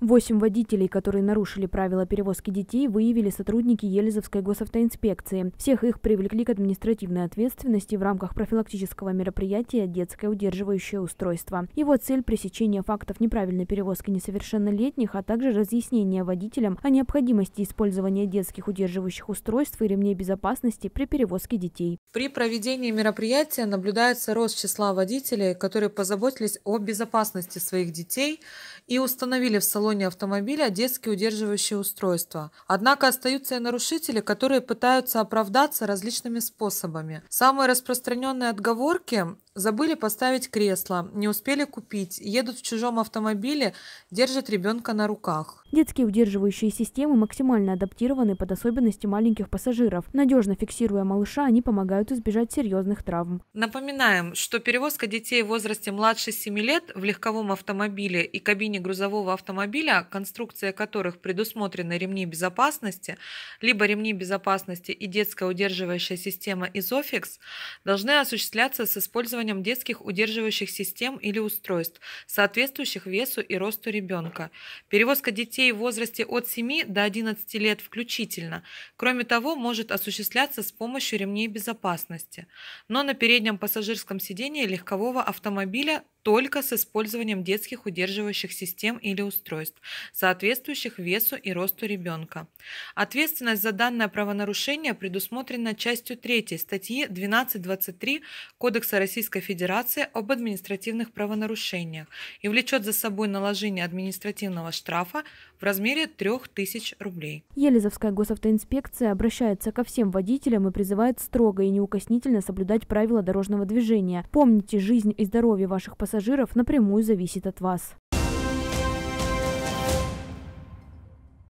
Восемь водителей, которые нарушили правила перевозки детей, выявили сотрудники Елизовской госавтоинспекции. Всех их привлекли к административной ответственности в рамках профилактического мероприятия «Детское удерживающее устройство». Его цель – пресечение фактов неправильной перевозки несовершеннолетних, а также разъяснение водителям о необходимости использования детских удерживающих устройств и ремней безопасности при перевозке детей. При проведении мероприятия наблюдается рост числа водителей, которые позаботились о безопасности своих детей и установили в салоне салоне автомобиля детские удерживающие устройства. Однако остаются и нарушители, которые пытаются оправдаться различными способами. Самые распространенные отговорки Забыли поставить кресло, не успели купить, едут в чужом автомобиле, держат ребенка на руках. Детские удерживающие системы максимально адаптированы под особенности маленьких пассажиров. Надежно фиксируя малыша, они помогают избежать серьезных травм. Напоминаем, что перевозка детей в возрасте младше 7 лет в легковом автомобиле и кабине грузового автомобиля, конструкция которых предусмотрены ремни безопасности, либо ремни безопасности и детская удерживающая система Изофикс, должны осуществляться с использованием использованием детских удерживающих систем или устройств, соответствующих весу и росту ребенка. Перевозка детей в возрасте от 7 до 11 лет включительно. Кроме того, может осуществляться с помощью ремней безопасности. Но на переднем пассажирском сидении легкового автомобиля только с использованием детских удерживающих систем или устройств, соответствующих весу и росту ребенка. Ответственность за данное правонарушение предусмотрена частью 3 статьи 12.23 Кодекса Российской Федерации об административных правонарушениях и влечет за собой наложение административного штрафа в размере 3000 рублей. Елизовская госавтоинспекция обращается ко всем водителям и призывает строго и неукоснительно соблюдать правила дорожного движения. Помните жизнь и здоровье ваших пассажиров пассажиров напрямую зависит от вас.